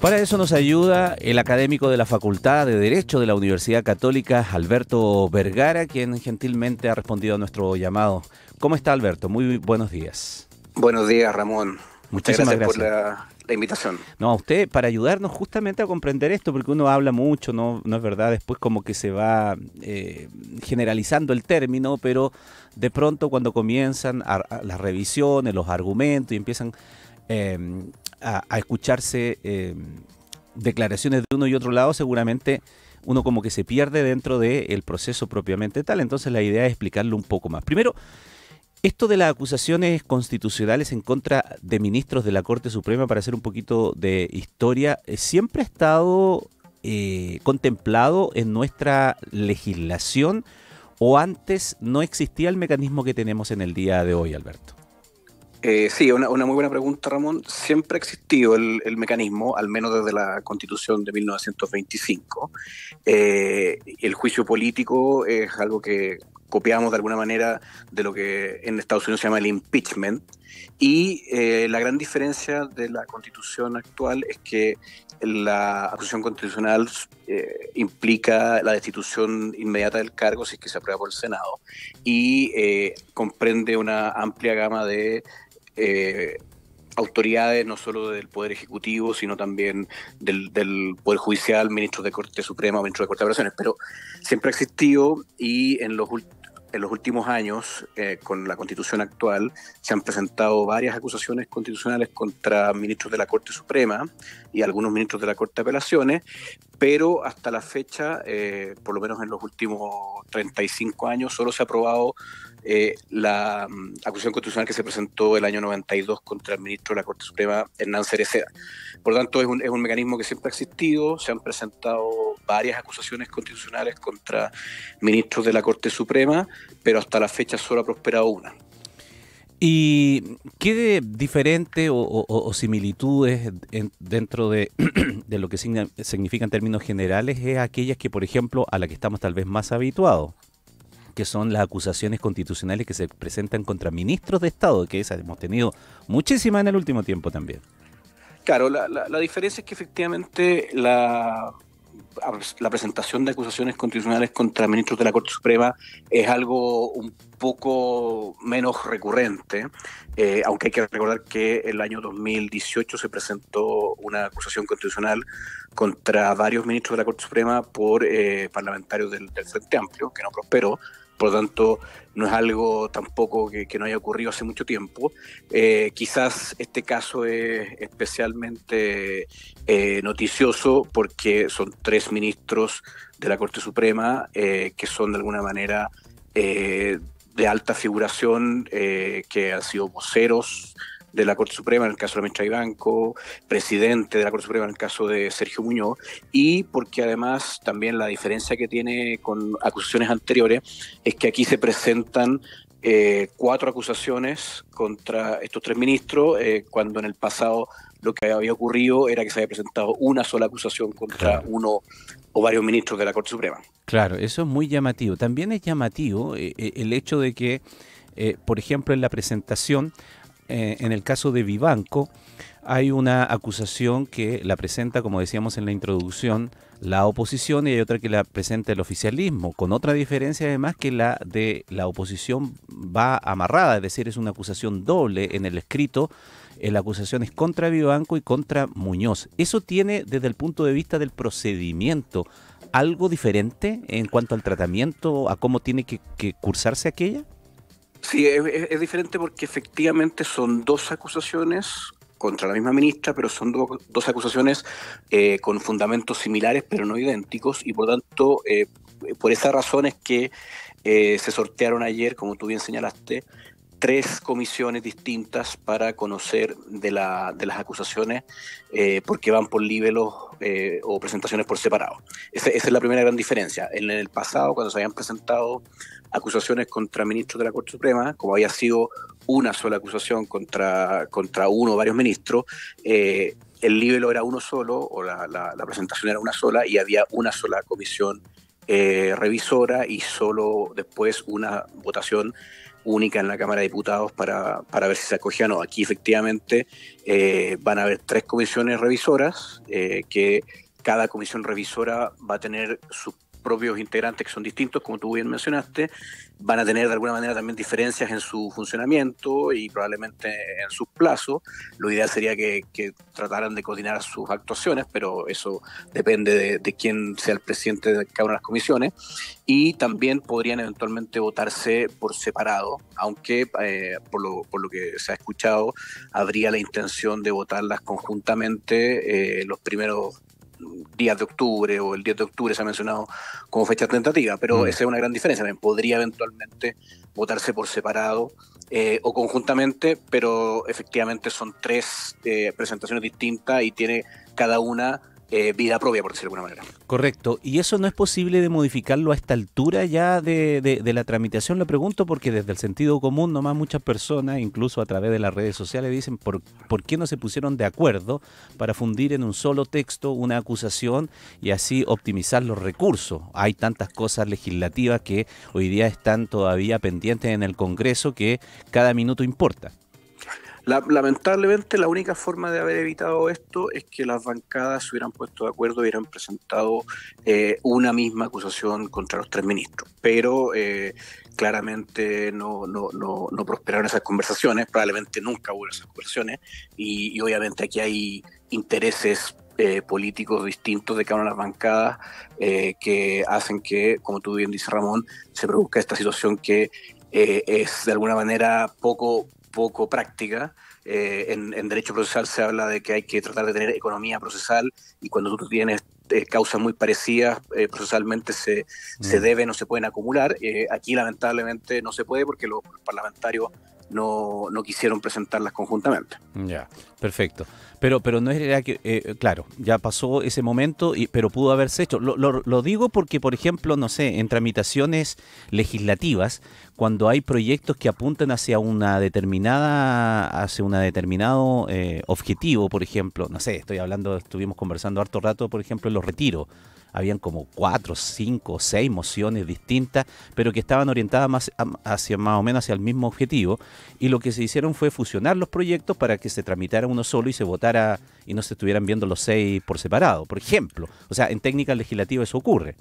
Para eso nos ayuda el académico de la Facultad de Derecho de la Universidad Católica, Alberto Vergara, quien gentilmente ha respondido a nuestro llamado. ¿Cómo está Alberto? Muy buenos días. Buenos días, Ramón. Muchas gracias, por la, invitación. No, a usted, para ayudarnos justamente a comprender esto, porque uno habla mucho, no, es verdad, después como que se va eh, generalizando el término, pero de pronto cuando comienzan las revisiones, los argumentos y empiezan eh, a, escucharse em, declaraciones de uno y otro lado, seguramente uno como que se pierde dentro del proceso propiamente tal. Entonces la idea es explicarlo un poco más. Primero, esto de las acusaciones constitucionales en contra de ministros de la Corte Suprema, para hacer un poquito de historia, eh, siempre ha estado eh, contemplado en nuestra legislación o antes no existía el mecanismo que tenemos en el día de hoy, Alberto. Eh, sí, una, una, muy buena pregunta, Ramón. Siempre ha existido el, mecanismo, al menos desde la Constitución de 1925. Eh, el juicio político es algo que copiamos de alguna manera de lo que en Estados Unidos se llama el impeachment. Y eh, la gran diferencia de la Constitución actual es que la acusación constitucional implica la destitución inmediata del cargo si es que se aprueba por el Senado y comprende una amplia gama de eh, autoridades, no solo del Poder Ejecutivo, sino también del, Poder Judicial, ministros de Corte Suprema, ministros de Corte de Apelaciones, pero siempre ha existido y en los, últimos años, eh, con la constitución actual, se han presentado varias acusaciones constitucionales contra ministros de la Corte Suprema y algunos ministros de la Corte de Apelaciones, pero hasta la fecha, eh, por lo menos en los últimos 35 años, solo se ha aprobado eh, la mm, acusación constitucional que se presentó el año 92 contra el ministro de la Corte Suprema, Hernán Cereceda. Por lo tanto, es un, mecanismo que siempre ha existido, se han presentado varias acusaciones constitucionales contra ministros de la Corte Suprema, pero hasta la fecha solo ha prosperado una. ¿Y qué diferente o, similitudes dentro de, de, lo que significa en términos generales es aquellas que, por ejemplo, a la que estamos tal vez más habituados? que son las acusaciones constitucionales que se presentan contra ministros de Estado, que esas hemos tenido muchísimas en el último tiempo también. Claro, la, diferencia es que efectivamente la, la presentación de acusaciones constitucionales contra ministros de la Corte Suprema es algo un poco menos recurrente, eh, aunque hay que recordar que el año 2018 se presentó una acusación constitucional contra varios ministros de la Corte Suprema por eh, parlamentarios del Frente Amplio, que no prosperó, por lo tanto no es algo tampoco que, no haya ocurrido hace mucho tiempo. Eh, quizás este caso es especialmente eh, noticioso porque son tres ministros de la Corte Suprema eh, que son de alguna manera de alta figuración, que han sido voceros de la Corte Suprema en el caso de ministro y Banco, presidente de la Corte Suprema en el caso de Sergio Muñoz, y porque además también la diferencia que tiene con acusaciones anteriores es que aquí se presentan eh, cuatro acusaciones contra estos tres ministros, eh, cuando en el pasado lo que había ocurrido era que se había presentado una sola acusación contra uno o varios ministros de la Corte Suprema. Claro, eso es muy llamativo. También es llamativo eh, el hecho de que, por ejemplo, en la presentación eh, en el caso de Vivanco hay una acusación que la presenta, como decíamos en la introducción, la oposición y hay otra que la presenta el oficialismo, con otra diferencia además que la de la oposición va amarrada, es decir, es una acusación doble en el escrito. Eh, la acusación es contra Vivanco y contra Muñoz. Eso tiene desde el punto de vista del procedimiento algo diferente en cuanto al tratamiento, a cómo tiene que cursarse aquella? Sí, es, diferente porque efectivamente son dos acusaciones contra la misma ministra, pero son dos acusaciones eh, con fundamentos similares pero no idénticos y por tanto, eh, por esas razones que eh, se sortearon ayer, como tú bien señalaste, tres comisiones distintas para conocer de, la, de las acusaciones eh, porque van por libelos eh, o presentaciones por separado. Esa, es la primera gran diferencia. En el pasado, cuando se habían presentado acusaciones contra ministros de la Corte Suprema, como había sido una sola acusación contra, contra uno o varios ministros, eh, el libelo era uno solo o la, presentación era una sola y había una sola comisión revisora y solo después una votación única en la Cámara de Diputados para, para ver si se acoge o no. Aquí efectivamente eh, van a haber tres comisiones revisoras eh, que cada comisión revisora va a tener su propios integrantes que son distintos, como tú bien mencionaste, van a tener de alguna manera también diferencias en su funcionamiento y probablemente en sus plazos. Lo ideal sería que, trataran de coordinar sus actuaciones, pero eso depende de, quién sea el presidente de cada una de las comisiones. Y también podrían eventualmente votarse por separado, aunque eh, por, lo, que se ha escuchado, habría la intención de votarlas conjuntamente eh, los primeros días de octubre o el 10 de octubre se ha mencionado como fecha tentativa, pero mm. esa es una gran diferencia. podría eventualmente votarse por separado eh, o conjuntamente, pero efectivamente son tres eh, presentaciones distintas y tiene cada una eh, vida propia, por decirlo de alguna manera. Correcto. ¿Y eso no es posible de modificarlo a esta altura ya de, de, la tramitación? Lo pregunto porque desde el sentido común nomás muchas personas, incluso a través de las redes sociales, dicen por, por qué no se pusieron de acuerdo para fundir en un solo texto una acusación y así optimizar los recursos. Hay tantas cosas legislativas que hoy día están todavía pendientes en el Congreso que cada minuto importa lamentablemente, la única forma de haber evitado esto es que las bancadas se hubieran puesto de acuerdo y hubieran presentado eh, una misma acusación contra los tres ministros. Pero eh, claramente no, prosperaron esas conversaciones, probablemente nunca hubo esas conversaciones. Y, obviamente aquí hay intereses eh, políticos distintos de cada una de las bancadas que hacen que, como tú bien dices Ramón, se produzca esta situación que es de alguna manera poco poco práctica. Eh, en, derecho procesal se habla de que hay que tratar de tener economía procesal y cuando tú tienes eh, causas muy parecidas eh, procesalmente se, se mm. deben o se pueden acumular. aquí lamentablemente no se puede porque los parlamentarios no, no quisieron presentarlas conjuntamente. Ya, perfecto. Pero, pero no era que, eh, claro, ya pasó ese momento, y, pero pudo haberse hecho. Lo, digo porque, por ejemplo, no sé, en tramitaciones legislativas, cuando hay proyectos que apuntan hacia una determinada, hacia un determinado eh, objetivo, por ejemplo, no sé, estoy hablando, estuvimos conversando harto rato, por ejemplo, en los retiros habían como cuatro, cinco, seis mociones distintas, pero que estaban orientadas más, hacia, más o menos hacia el mismo objetivo. Y lo que se hicieron fue fusionar los proyectos para que se tramitara uno solo y se votara y no se estuvieran viendo los seis por separado, por ejemplo. O sea, en técnica legislativa eso ocurre.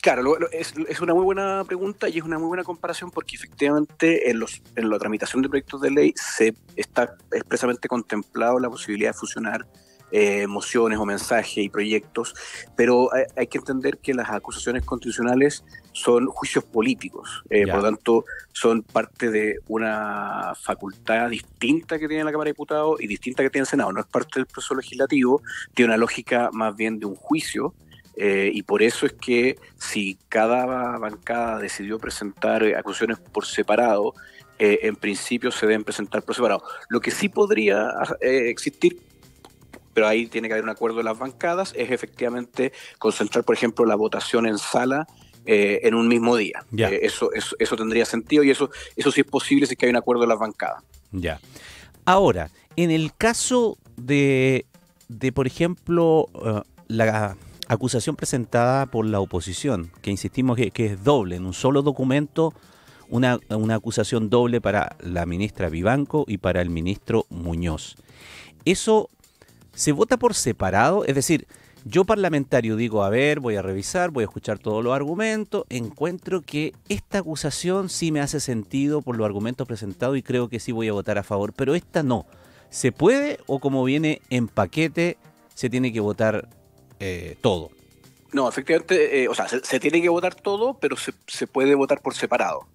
Claro, es, una muy buena pregunta y es una muy buena comparación porque efectivamente en, los, en la tramitación de proyectos de ley se está expresamente contemplado la posibilidad de fusionar eh, mociones o mensajes y proyectos, pero hay, que entender que las acusaciones constitucionales son juicios políticos, eh, por lo tanto son parte de una facultad distinta que tiene la Cámara de Diputados y distinta que tiene el Senado, no es parte del proceso legislativo, tiene una lógica más bien de un juicio. Eh, y por eso es que si cada bancada decidió presentar eh, acusaciones por separado, en principio se deben presentar por separado. Lo que sí podría existir pero ahí tiene que haber un acuerdo de las bancadas, es efectivamente concentrar, por ejemplo, la votación en sala eh, en un mismo día. Ya. Eh, eso, eso, tendría sentido y eso, eso sí es posible si que hay un acuerdo de las bancadas. Ya. Ahora, en el caso de, de por ejemplo, eh, la acusación presentada por la oposición, que insistimos que, es doble, en un solo documento, una, una, acusación doble para la ministra Vivanco y para el ministro Muñoz. Eso se vota por separado, es decir, yo parlamentario digo, a ver, voy a revisar, voy a escuchar todos los argumentos, encuentro que esta acusación sí me hace sentido por los argumentos presentados y creo que sí voy a votar a favor, pero esta no. ¿Se puede o como viene en paquete se tiene que votar eh, todo? No, efectivamente, eh, o sea, se, tiene que votar todo, pero se, puede votar por separado.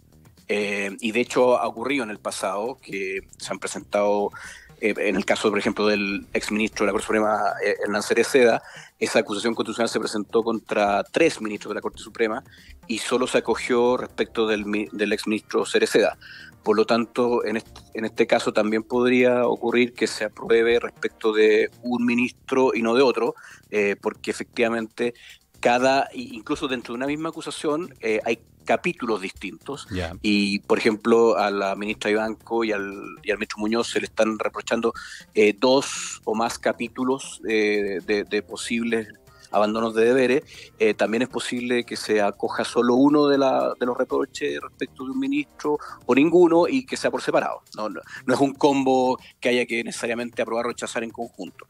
Eh, y de hecho ha ocurrido en el pasado que se han presentado eh, en el caso, por ejemplo, del exministro de la Corte Suprema, eh, Hernán Cereceda, esa acusación constitucional se presentó contra tres ministros de la Corte Suprema y solo se acogió respecto del, del exministro Cereceda. Por lo tanto, en este, caso también podría ocurrir que se apruebe respecto de un ministro y no de otro, eh, porque efectivamente cada, incluso dentro de una misma acusación, eh, hay capítulos distintos. Y, por ejemplo, a la ministra Ibanco y al, y al ministro Muñoz se le están reprochando eh, dos o más capítulos eh, de, posibles abandonos de deberes, eh, también es posible que se acoja solo uno de, la, de, los reproches respecto de un ministro o ninguno y que sea por separado. no, no es un combo que haya que necesariamente aprobar o rechazar en conjunto.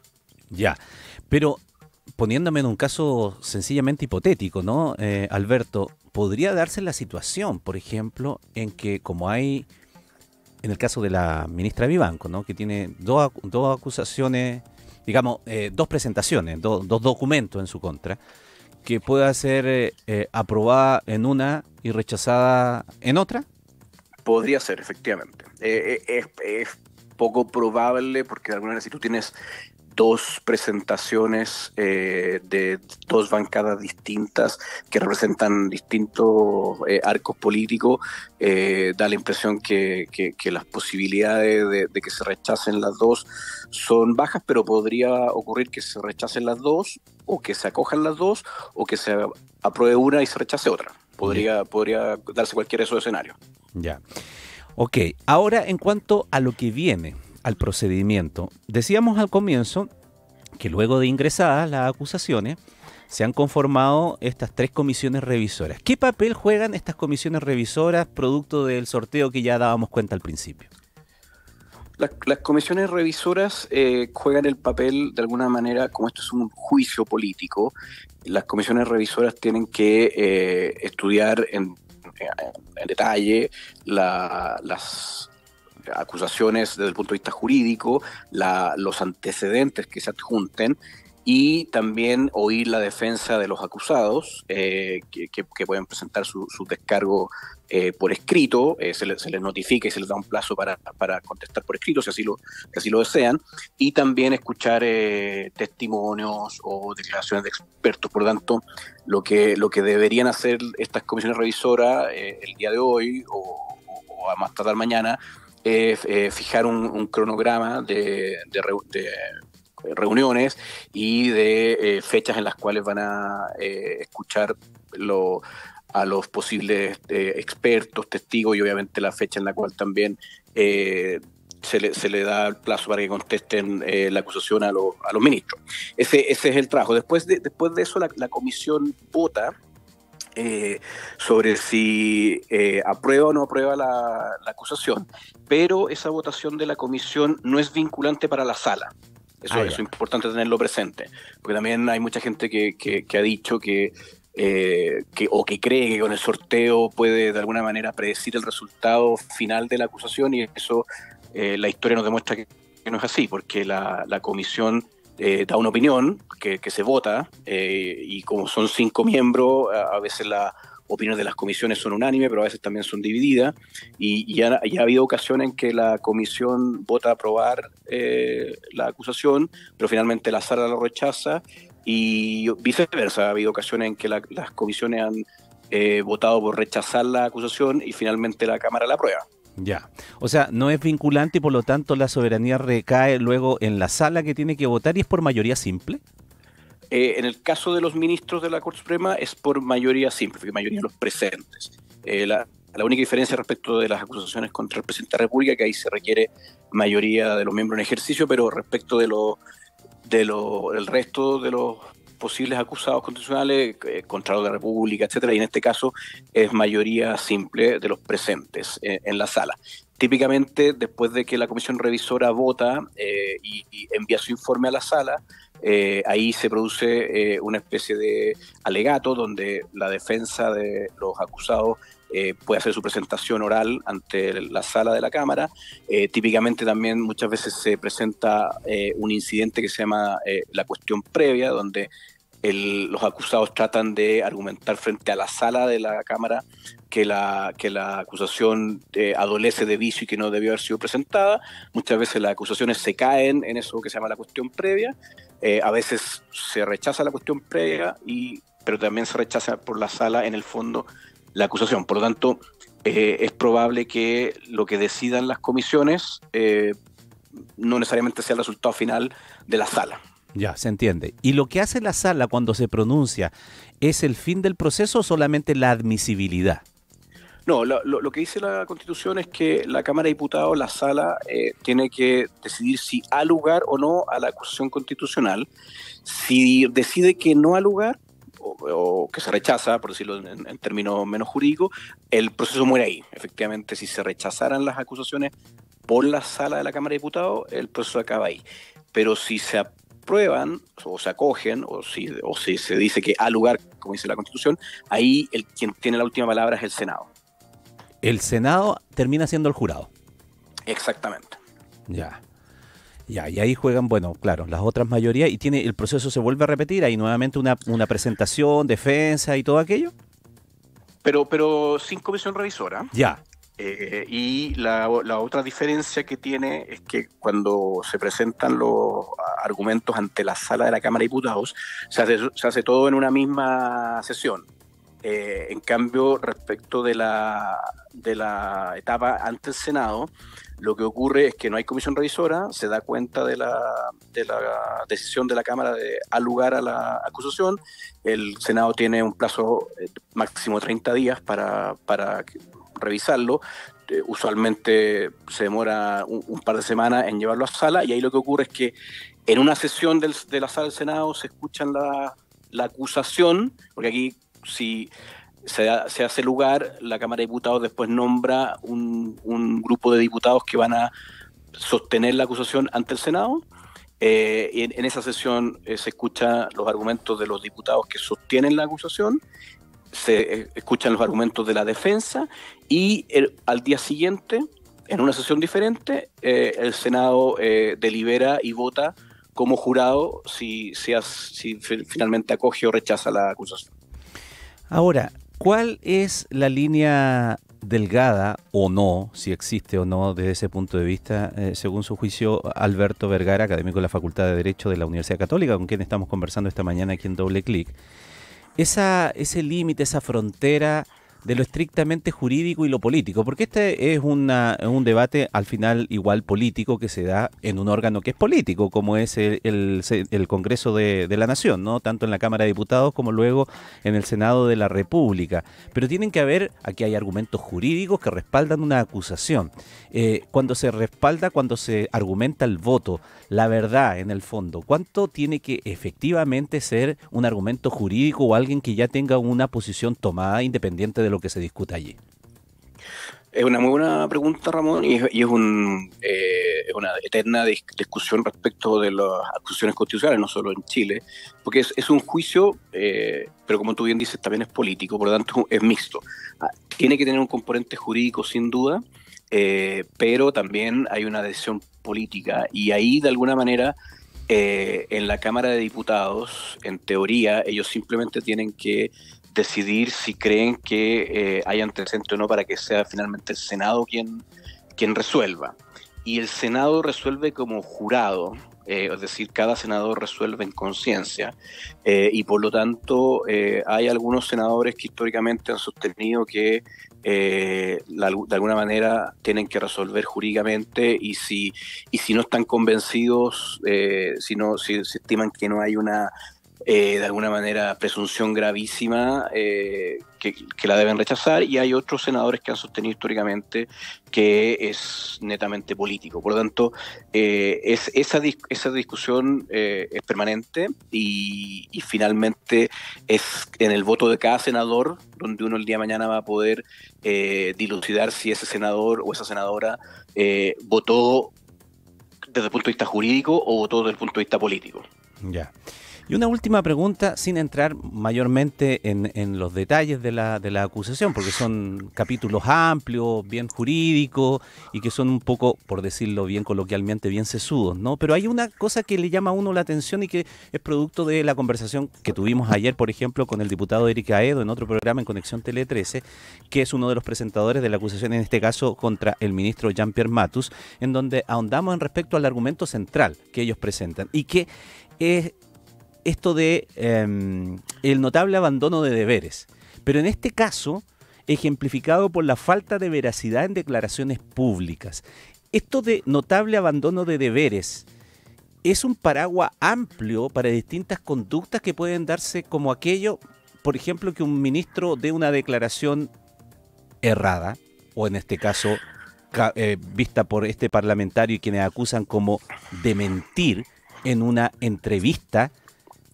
Ya, pero poniéndome en un caso sencillamente hipotético, ¿no? Eh, Alberto, podría darse la situación, por ejemplo, en que como hay, en el caso de la ministra Vivanco, ¿no? Que tiene dos, acusaciones, digamos, eh, dos presentaciones, dos documentos en su contra, que pueda ser eh, eh, aprobada en una y rechazada en otra. Podría ser, efectivamente. es poco probable porque de alguna manera si tú tienes dos presentaciones eh, de dos bancadas distintas que representan distintos eh, arcos políticos, eh, da la impresión que, las posibilidades de, que se rechacen las dos son bajas, pero podría ocurrir que se rechacen las dos o que se acojan las dos o que se apruebe una y se rechace otra. Podría, podría darse cualquiera de esos escenarios. Ya. Ok, ahora en cuanto a lo que viene al procedimiento. Decíamos al comienzo que luego de ingresadas las acusaciones se han conformado estas tres comisiones revisoras. ¿Qué papel juegan estas comisiones revisoras producto del sorteo que ya dábamos cuenta al principio? Las, comisiones revisoras eh, juegan el papel de alguna manera, como esto es un juicio político, las comisiones revisoras tienen que eh, estudiar en detalle las, acusaciones desde el punto de vista jurídico, los antecedentes que se adjunten y también oír la defensa de los acusados eh, que, pueden presentar su, descargo eh, por escrito, eh, se, les notifica y se les da un plazo para, contestar por escrito si así lo, si así lo desean, y también escuchar testimonios o declaraciones de expertos. Por lo tanto, lo que, lo que deberían hacer estas comisiones revisoras el día de hoy o, o a más tardar mañana es eh, fijar un, cronograma de, reuniones y de eh, fechas en las cuales van a eh, escuchar a los posibles expertos, testigos y obviamente la fecha en la cual también se le, da el plazo para que contesten la acusación a, los ministros. Ese, es el trabajo. Después de, después de eso la, comisión vota. sobre si aprueba o no aprueba la, la acusación pero esa votación de la comisión no es vinculante para la sala. Eso, ah, es importante tenerlo presente, porque también hay mucha gente que, ha dicho eh, que, o que cree que con el sorteo puede de alguna manera predecir el resultado final de la acusación y eso eh, la historia nos demuestra que, no es así, porque la, comisión eh, da una opinión que, se vota y como son cinco miembros, a veces la opiniones de las comisiones son unánime, pero a veces también son divididas, y, ha, ha, habido ocasiones en que la comisión vota a aprobar eh, la acusación, pero finalmente la sala lo rechaza, y viceversa, ha habido ocasiones en que las comisiones han eh, votado por rechazar la acusación y finalmente la Cámara la aprueba. Ya, o sea, no es vinculante y por lo tanto la soberanía recae luego en la sala que tiene que votar y es por mayoría simple. Eh, en el caso de los ministros de la Corte Suprema es por mayoría simple, porque mayoría de los presentes. Eh, la, única diferencia respecto de las acusaciones contra el presidente de la República, que ahí se requiere mayoría de los miembros en ejercicio, pero respecto de de el resto de los posibles acusados constitucionales, eh, contra contra de la República, etcétera, y en este caso es mayoría simple de los presentes en la sala típicamente después de que la comisión revisora vota y, envía su informe a la sala, eh, ahí se produce eh, una especie de alegato donde la defensa de los acusados eh, puede hacer su presentación oral ante la sala de la Cámara. típicamente también muchas veces se presenta un incidente que se llama la cuestión previa, donde los acusados tratan de argumentar frente a la sala de la Cámara que la, acusación adolece de vicio y que no debió haber sido presentada. Muchas veces las acusaciones se caen en eso que se llama la cuestión previa eh, a veces se rechaza la cuestión previa, y, pero también se rechaza por la sala, en el fondo, la acusación. Por lo tanto, eh, es probable que lo que decidan las comisiones eh, no necesariamente sea el resultado final de la sala. Ya, se entiende. ¿Y lo que hace la sala cuando se pronuncia es el fin del proceso o solamente la admisibilidad? No, lo, que dice la Constitución es que la Cámara de Diputados, la sala, eh, tiene que decidir si ha lugar o no a la acusación constitucional. Si decide que no ha lugar, o, que se rechaza, por decirlo en, términos menos jurídicos, el proceso muere ahí. Efectivamente, si se rechazaran las acusaciones por la sala de la Cámara de Diputados, el proceso acaba ahí. Pero si se aprueban o se acogen o si, o si se dice que ha lugar, como dice la Constitución, ahí el quien tiene la última palabra es el Senado el Senado termina siendo el jurado. Exactamente. Ya. y ahí juegan, bueno, claro, las otras mayorías y tiene el proceso se vuelve a repetir, hay nuevamente una, presentación, defensa y todo aquello. Pero, pero sin comisión revisora. Ya. Eh, y la, otra diferencia que tiene es que cuando se presentan los argumentos ante la sala de la Cámara de Diputados, se hace, se hace todo en una misma sesión. Eh, en cambio, respecto de la, de la etapa ante el Senado, lo que ocurre es que no hay comisión revisora, se da cuenta de la, decisión de la Cámara de alugar a la acusación, el Senado tiene un plazo eh, máximo de 30 días para, revisarlo, eh, usualmente se demora un, par de semanas en llevarlo a sala y ahí lo que ocurre es que en una sesión de la sala del Senado se escucha la, la acusación, porque aquí si se, hace lugar, la Cámara de Diputados después nombra un, grupo de diputados que van a sostener la acusación ante el Senado. Eh, en, esa sesión eh, se escuchan los argumentos de los diputados que sostienen la acusación, se eh, escuchan los argumentos de la defensa y al día siguiente, en una sesión diferente, el Senado delibera y vota como jurado si, si finalmente acoge o rechaza la acusación. Ahora, ¿cuál es la línea delgada o no, si existe o no desde ese punto de vista, eh, según su juicio, Alberto Vergara, académico de la Facultad de Derecho de la Universidad Católica, con quien estamos conversando esta mañana aquí en Doble Clic? Esa, ese límite, esa frontera de lo estrictamente jurídico y lo político, porque este es un debate al final igual político que se da en un órgano que es político, como es el, Congreso de, la Nación, ¿no? tanto en la Cámara de Diputados como luego en el Senado de la República. Pero tienen que haber, aquí hay argumentos jurídicos que respaldan una acusación. Eh, cuando se respalda, cuando se argumenta el voto, la verdad en el fondo, ¿cuánto tiene que efectivamente ser un argumento jurídico o alguien que ya tenga una posición tomada independiente de de lo que se discute allí? Es una muy buena pregunta, Ramón, y es, eh, una eterna discusión respecto de las acusaciones constitucionales, no solo en Chile, porque es, un juicio, eh, pero como tú bien dices, también es político, por lo tanto es mixto. Ah, tiene que tener un componente jurídico, sin duda, eh, pero también hay una decisión política, y ahí, de alguna manera, en la Cámara de Diputados, en teoría, ellos simplemente tienen que decidir si creen que eh, hay antecedente o no para que sea finalmente el Senado quien, quien resuelva. Y el Senado resuelve como jurado, eh, es decir, cada senador resuelve en conciencia, eh, y por lo tanto hay algunos senadores que históricamente han sostenido que de alguna manera tienen que resolver jurídicamente y si, y si no están convencidos, si, no, si estiman que no hay una eh, de alguna manera presunción gravísima eh, que, la deben rechazar y hay otros senadores que han sostenido históricamente que es netamente político. Por lo tanto, eh, es, esa, esa discusión es permanente y, finalmente es en el voto de cada senador donde uno el día de mañana va a poder dilucidar si ese senador o esa senadora votó desde el punto de vista jurídico o votó desde el punto de vista político. Ya. Y una última pregunta, sin entrar mayormente en, los detalles de la, de la acusación, porque son capítulos amplios, bien jurídicos y que son un poco, por decirlo bien coloquialmente, bien sesudos, ¿no? Pero hay una cosa que le llama a uno la atención y que es producto de la conversación que tuvimos ayer, por ejemplo, con el diputado Erika Edo en otro programa en Conexión Tele 13, que es uno de los presentadores de la acusación, en este caso contra el ministro Jean-Pierre Matus, en donde ahondamos en respecto al argumento central que ellos presentan y que es esto de em, el notable abandono de deberes. Pero en este caso, ejemplificado por la falta de veracidad en declaraciones públicas. Esto de notable abandono de deberes es un paraguas amplio para distintas conductas que pueden darse como aquello, por ejemplo, que un ministro dé una declaración errada, o en este caso eh, vista por este parlamentario y quienes acusan como de mentir en una entrevista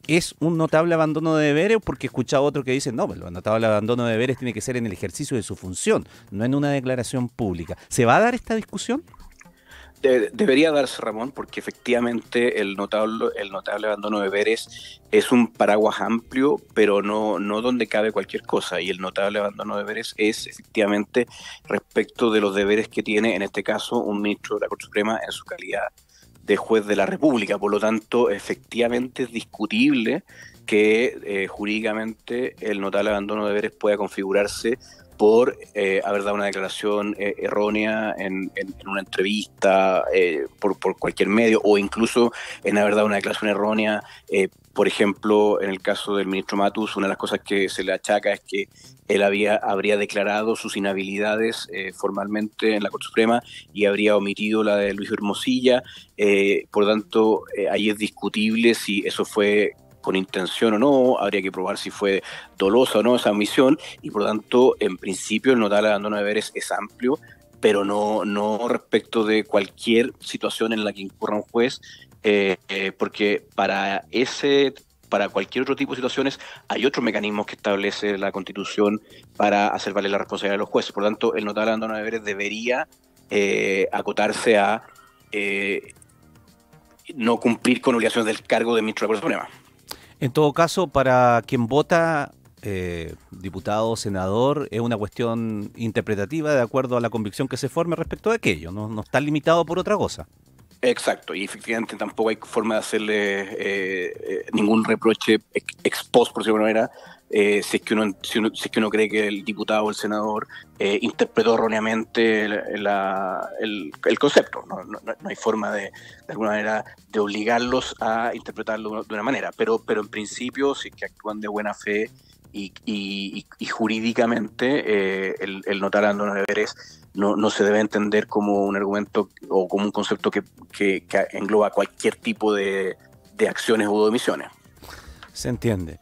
es un notable abandono de deberes porque he escuchado otro que dice no, pero pues, el notable abandono de deberes tiene que ser en el ejercicio de su función, no en una declaración pública. ¿Se va a dar esta discusión? debería darse, Ramón, porque efectivamente el notable, el notable abandono de deberes es un paraguas amplio, pero no, no donde cabe cualquier cosa. Y el notable abandono de deberes es efectivamente respecto de los deberes que tiene, en este caso, un ministro de la Corte Suprema en su calidad de juez de la República. Por lo tanto, efectivamente es discutible que eh, jurídicamente el notable abandono de deberes pueda configurarse por eh, haber dado una declaración eh, errónea en, una entrevista por, por, cualquier medio o incluso en haber dado una declaración errónea por ejemplo, en el caso del ministro Matus, una de las cosas que se le achaca es que él había, habría declarado sus inhabilidades eh, formalmente en la Corte Suprema y habría omitido la de Luis Hermosilla. Eh, por tanto, eh, ahí es discutible si eso fue con intención o no, habría que probar si fue dolosa o no esa omisión y por tanto, en principio, el notable abandono de deberes es amplio, pero no, no respecto de cualquier situación en la que incurra un juez eh, eh, porque para ese para cualquier otro tipo de situaciones hay otros mecanismos que establece la Constitución para hacer valer la responsabilidad de los jueces. Por lo tanto, el notable abandono de deberes debería eh, acotarse a eh, no cumplir con obligaciones del cargo de ministro de la Corte Suprema. En todo caso, para quien vota diputado diputado, senador, es una cuestión interpretativa de acuerdo a la convicción que se forme respecto a aquello, no está limitado por otra cosa. Exacto, y efectivamente tampoco hay forma de hacerle eh, eh, ningún reproche ex post, por decirlo de alguna manera, eh, si, es que uno, si, que uno cree que el diputado o el senador interpretó erróneamente el, concepto. No, hay forma de, de, alguna manera de obligarlos a interpretarlo de una manera, pero, pero en principio, si es que actúan de buena fe y, jurídicamente, el, el notar a deberes no, se debe entender como un argumento o como un concepto que, engloba cualquier tipo de, acciones o de misiones. Se entiende.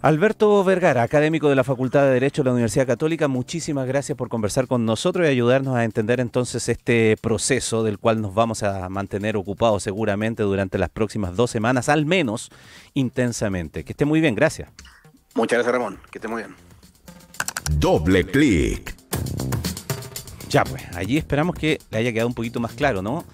Alberto Vergara, académico de la Facultad de Derecho de la Universidad Católica, muchísimas gracias por conversar con nosotros y ayudarnos a entender entonces este proceso del cual nos vamos a mantener ocupados seguramente durante las próximas dos semanas, al menos intensamente. Que esté muy bien, gracias. Muchas gracias Ramón, que esté muy bien. Doble clic. Ya, pues, allí esperamos que le haya quedado un poquito más claro, ¿no?